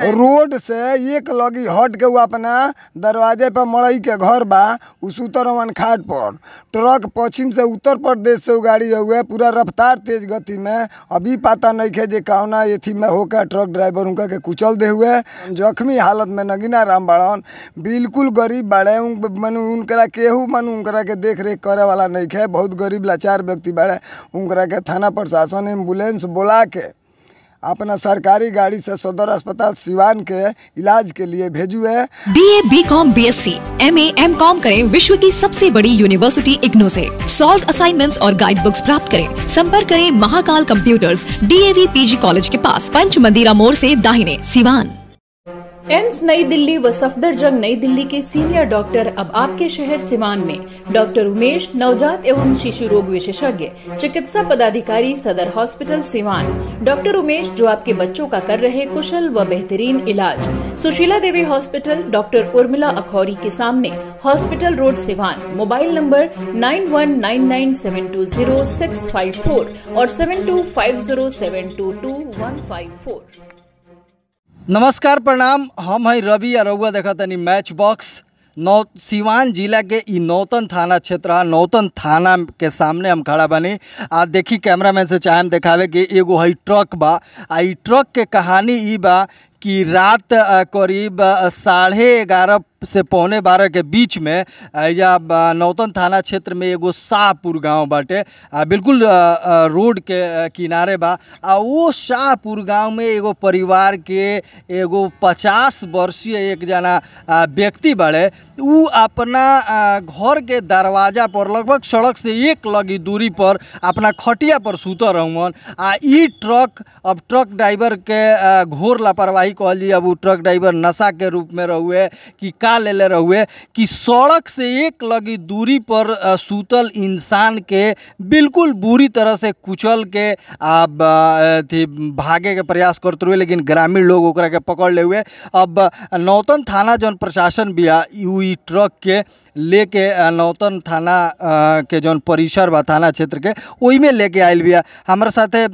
road से एक लगी हट के उ अपना दरवाजे पर मड़ई के घर बा उ खाट पर ट्रक पश्चिम से उत्तर प्रदेश से गाड़ी गाड़ी हउए पूरा रफ्तार तेज गति में अभी पता नहीं है जो कहना एथी में होकर ट्रक ड्राइवर उनका के कुचल दे हुए जख्मी हालत में नगीना राम बाड़न बिल्कुल गरीब बाड़े मन उनकरा केहू मन उनकरा के देख रेख करे वाला नहीं है बहुत गरीब लाचार व्यक्ति बड़े उनकरा के थाना प्रशासन एम्बुलेंस बोला के अपना सरकारी गाड़ी से सदर अस्पताल सिवान के इलाज के लिए भेजू है B A B com B S C M A M com करें विश्व की सबसे बड़ी यूनिवर्सिटी इग्नो से सॉल्व असाइनमेंट्स और गाइड बुक्स प्राप्त करें संपर्क करें Mahakal computers D A V P G college के पास पंच मंदिरा मोड़ ऐसी दाहिने सिवान एम्स नई दिल्ली व सफदर जंग नई दिल्ली के सीनियर डॉक्टर अब आपके शहर सिवान में डॉक्टर उमेश नवजात एवं शिशु रोग विशेषज्ञ चिकित्सा पदाधिकारी सदर हॉस्पिटल सिवान डॉक्टर उमेश जो आपके बच्चों का कर रहे कुशल व बेहतरीन इलाज सुशीला देवी हॉस्पिटल डॉक्टर उर्मिला अखौरी के सामने hospital road Siwan mobile number nine one nine nine seven two zero six five four और seven two five zero seven two two one five four नमस्कार प्रणाम हम हैं रवि आ रउआ देखनी मैच बॉक्स नौ सिवान जिला के नौतन थाना क्षेत्र है नौतन थाना के सामने हम खड़ा बनी आ देखी कैमरामैन से चाहे हम देखावे कि एगो है ट्रक बा आ ट्रक के कहानी इ बा कि रात करीब साढ़े ग्यारह से पौने बारह के बीच में या नौतन थाना क्षेत्र में एगो शाहपुर गांव बाटे बिल्कुल रोड के किनारे बा आ वो शाहपुर गांव में एगो परिवार के एगो पचास वर्षीय एक जना व्यक्ति बड़े उ अपना घर के दरवाजा पर लगभग सड़क से एक लगी दूरी पर अपना खटिया पर सुतल रहन आ ट्रक अब ट्रक ड्राइवर के घोर लापरवाही काहे कहली अब ट्रक ड्राइवर नशा के रूप में रहुए कि का ले रहुए कि सड़क से एक लगी दूरी पर सूतल इंसान के बिल्कुल बुरी तरह से कुचल के अब थी भागे के प्रयास करते हुए लेकिन ग्रामीण लोग ओकरा के पकड़ ले हुए अब नौतन थाना जौन प्रशासन भी आ ट्रक के लेके नौतन थाना के जौन परिसर बा थाना क्षेत्र के वही में लेके आयल भी हमारे साथे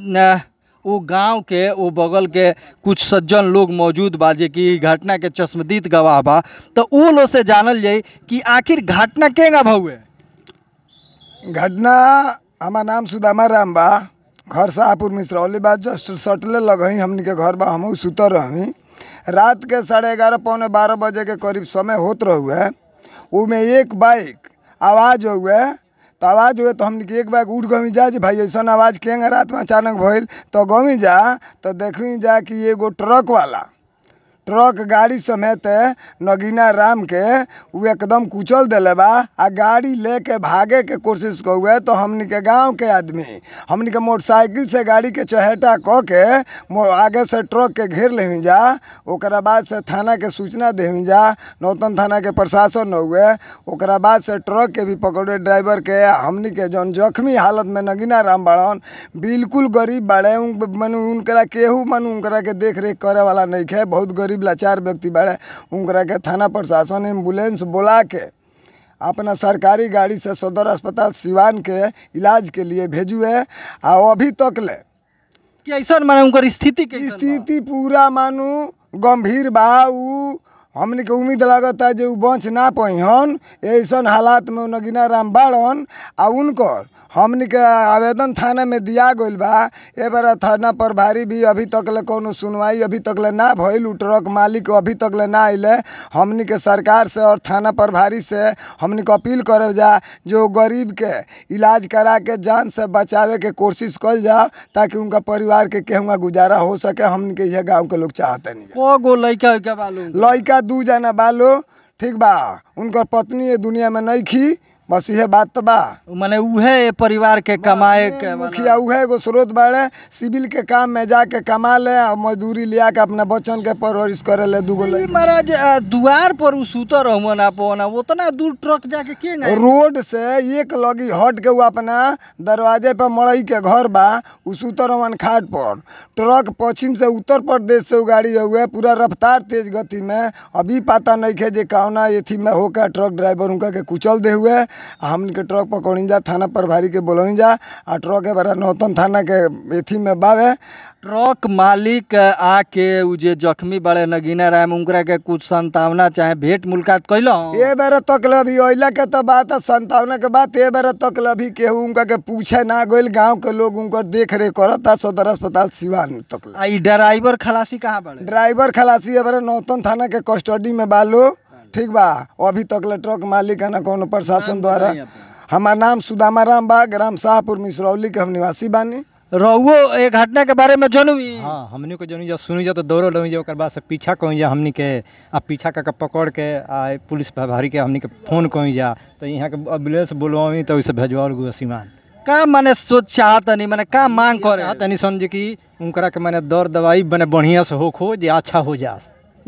वो गांव के वो बगल के कुछ सज्जन लोग मौजूद बा जे कि घटना के चश्मदीद गवाह बा तो वो लोग से जानल जाए कि आखिर घटना के गा भौए घटना हमार नाम सुदामा राम बा घर शाहपुर मिश्रौली बा जस्ट सटले लगही हमन के घर बा हम सुतर रही रात के साढ़े ग्यारह पौने बारह बजे के करीब समय होत रह उमें एक बाइक आवाज़ हुए तो आवाज़ हुए तो हम एक बार उठ गमी जा भाई ऐसा आवाज़ केंगे रात में अचानक भइल तो गमी जा तो देखी जा कि एगो ट्रक वाला ट्रक गाड़ी समेत नगीना राम के उ एकदम कुचल दिले बा आ गाड़ी लेके भागे के कोशिश कउए तो हमन के गांव के आदमी हमन के मोटरसाइकिल से गाड़ी के चहेटा क के आगे से ट्रक के घेर ले जा ओकरा बाद से थाना के सूचना दे जा नौतन थाना के प्रशासन हुए ओकरा बाद से ट्रक के भी पकड़े ड्राइवर के हमन के जौन जख्मी हालत में नगीना राम बड़न बिल्कुल गरीब बाड़े मन उनकरा केहू मन उनकरा के देख रेख करे वाला नहीं है बहुत गरीब गरीब लाचार व्यक्ति बड़े उनकरा के थाना प्रशासन एम्बुलेंस बुला के अपना सरकारी गाड़ी से सदर अस्पताल सिवान के इलाज के लिए भेजू है आ अभी तक ले कैसा माने उनकर स्थिति स्थिति पूरा मानू गंभीर बा हमने के उम्मीद लागत है जो बच ना पहन ऐसा हालात में नगीना राम बाड़न आ उनकर हमने के आवेदन थाना में दिया गया बा ए बार थाना प्रभारी भी अभी तक ले कोनो सुनवाई अभी तक ले ना भइल ट्रक मालिक अभी तक ले ना अले हमने के सरकार से और थाना प्रभारी से हमने के अपील कर जा जो गरीब के इलाज करा के जान से बचावे के कोशिश कल जा ताकि उनका परिवार के केहुआ गुजारा हो सके हमने के यह गाँव के लोग चाहते नहीं को लड़का दू जाना बालो ठीक बा उनकर पत्नी ये दुनिया में नहीं खी बस ये बात तो बा मैंने उहे परिवार के कमाए हाँ, के मुखिया उहे एगो स्रोत बाड़े सिविल के काम में जाके कमा ले और मजदूरी लिया के अपना बच्चन के परवरिश करे ले दूगो ले महाराज द्वार पर सुत रहो अपन उतना दूर ट्रक जाके के रोड से एक लगी हट के अपना दरवाजे पर मड़ई के घर बा उ सुत रहो खाट पर ट्रक पश्चिम से उत्तर प्रदेश से गाड़ी हुए पूरा रफ्तार तेज गति में अभी पता नहीं है जे कौना एथी में होकर ट्रक ड्राइवर उनका के कुचल दे हुए हमन के ट्रक पकड़ी जा थाना प्रभारी के जा आ ट्रक बड़ा नौतन थाना के अथी में बावे ट्रक मालिक आके उ जे जख्मी बड़े नगीना राम उनकरा के कुछ संतावना चाहे भेंट मुलाकात कैल ए बेरा तक अभी अला के तो बात संतावना के बात ए बेरा तक अभी केहू उनका के पूछे ना गइल गांव के लोग उनकर देख रेख करता सदर अस्पताल सिवान तक आई ड्राइवर खलासी कहाँ बड़े ड्राइवर खलासी अब नौतन थाना के कस्टडी में बालो ठीक बा अभी तक ले ट्रक मालिक है ना को प्रशासन द्वारा हमार नाम सुदामा राम बा ग्राम शाहपुर मिश्रौली के हम निवासी बानी रहुओ एक घटना के बारे में जनू हाँ हमने को जनू जब सुनी जा तो दौड़ लगी बाद से पीछा कहीं जा हमने के आ पीछा का पकड़ के आ पुलिस प्रभारी के हमने के फोन कहीं जा तो यहाँ के एम्बुलेंस बुलवाई तो उसे भेजवा गो सीमान का मैंने सोच चाहत नहीं का मांग कर तनी समझ कि उनका के मैंने दौड़ दवाई मैंने बढ़िया से होखो जो अच्छा हो जा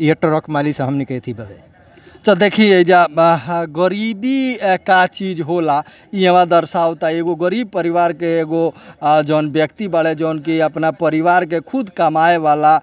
ये ट्रक माली से हमने के थी तो देखिए जा गरीबी का चीज़ होला यहाँ दर्शावता एगो गरीब परिवार के एगो जौन व्यक्ति बड़े जौन कि अपना परिवार के खुद कमाए वाला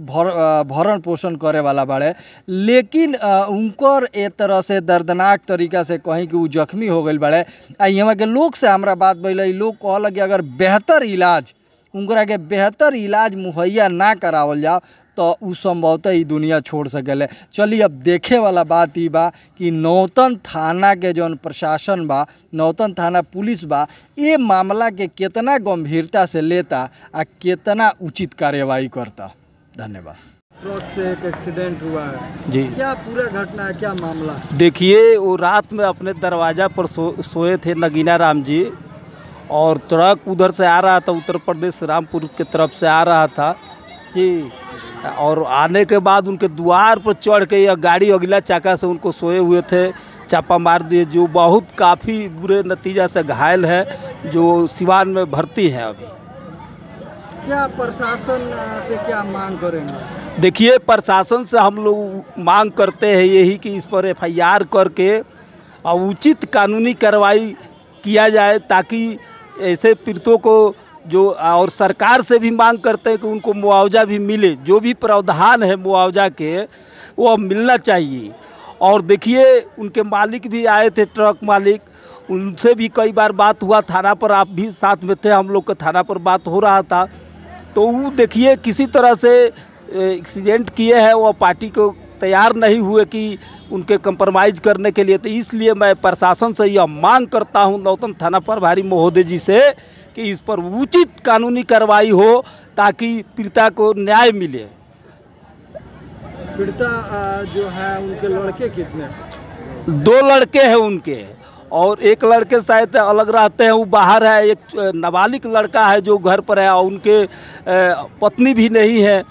भर भरण पोषण करे वाला बड़े लेकिन उनकर एक तरह से दर्दनाक तरीका से कहीं कि वो जख्मी हो गई बड़े आ यहाँ के लोग से हमारा बात बैल लोग कहल कि अगर बेहतर इलाज उनके बेहतर इलाज मुहैया ना करावल जाओ तो उ संभवतः ही दुनिया छोड़ सकेले चलिए अब देखे वाला बात ये बा कि नौतन थाना के जौन प्रशासन बा नौतन थाना पुलिस बा ये मामला के कितना गंभीरता से लेता आ कितना उचित कार्यवाही करता धन्यवाद रोड से एक एक्सीडेंट हुआ है जी क्या पूरा घटना है क्या मामला देखिए वो रात में अपने दरवाज़ा पर सो सोए थे नगीना राम जी और ट्रक उधर से आ रहा था उत्तर प्रदेश रामपुर के तरफ से आ रहा था जी और आने के बाद उनके द्वार पर चढ़ के या गाड़ी अगला चाका से उनको सोए हुए थे चापा मार दिए जो बहुत काफ़ी बुरे नतीजा से घायल है जो सिवान में भर्ती हैं अभी क्या प्रशासन से क्या मांग करेंगे देखिए प्रशासन से हम लोग मांग करते हैं यही कि इस पर एफआईआर करके और उचित कानूनी कार्रवाई किया जाए ताकि ऐसे पीड़ितों को जो और सरकार से भी मांग करते हैं कि उनको मुआवजा भी मिले जो भी प्रावधान है मुआवजा के वो अब मिलना चाहिए और देखिए उनके मालिक भी आए थे ट्रक मालिक उनसे भी कई बार बात हुआ थाना पर आप भी साथ में थे हम लोग का थाना पर बात हो रहा था तो वो देखिए किसी तरह से एक्सीडेंट किए हैं वो पार्टी को तैयार नहीं हुए कि उनके कंप्रोमाइज़ करने के लिए तो इसलिए मैं प्रशासन से यह मांग करता हूँ नौतन थाना प्रभारी महोदय जी से कि इस पर उचित कानूनी कार्रवाई हो ताकि पीड़िता को न्याय मिले पीड़िता जो है उनके लड़के कितने दो लड़के हैं उनके और एक लड़के शायद अलग रहते हैं वो बाहर है एक नाबालिग लड़का है जो घर पर है और उनके पत्नी भी नहीं है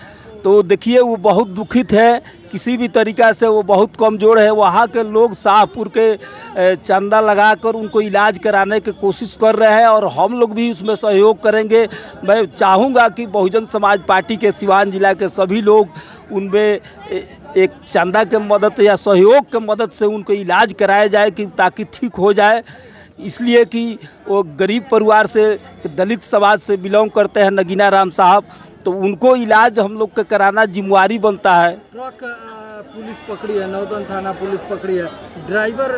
तो देखिए वो बहुत दुखित है किसी भी तरीक़ा से वो बहुत कमज़ोर है वहाँ के लोग शाहपुर के चंदा लगाकर उनको इलाज कराने की कोशिश कर रहे हैं और हम लोग भी उसमें सहयोग करेंगे मैं चाहूँगा कि बहुजन समाज पार्टी के सिवान जिला के सभी लोग उनमें एक चंदा के मदद या सहयोग के मदद से उनको इलाज कराया जाए कि ताकि ठीक हो जाए इसलिए कि वो गरीब परिवार से दलित समाज से बिलोंग करते हैं नगीना राम साहब तो उनको इलाज हम लोग का कराना जिम्मेवारी बनता है uh, पुलिस पकड़ी है नौदन थाना पुलिस पकड़ी है ड्राइवर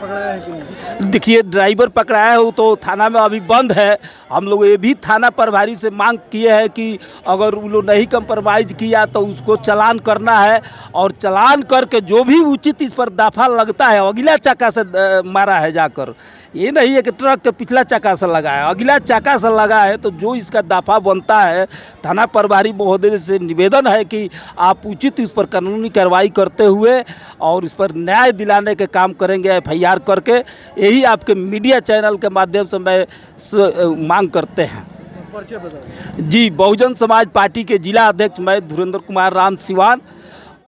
पकड़ाया है कि देखिए ड्राइवर पकड़ाया हो तो थाना में अभी बंद है हम लोग ये भी थाना प्रभारी से मांग किए हैं कि अगर वो लोग नहीं कम्प्रोमाइज किया तो उसको चलान करना है और चलान करके जो भी उचित इस पर दाफा लगता है अगला चाका से मारा है जाकर ये नहीं है कि ट्रक के पिछला चाका से लगा है अगला चाका से लगा है तो जो इसका दाफा बनता है थाना प्रभारी महोदय से निवेदन है कि आप उचित इस पर कानूनी कार्रवाई कार्रवाई करते हुए और इस पर न्याय दिलाने के काम करेंगे एफ करके यही आपके मीडिया चैनल के माध्यम से मैं मांग करते हैं जी बहुजन समाज पार्टी के जिला अध्यक्ष मैं धुरेंद्र कुमार राम सिवान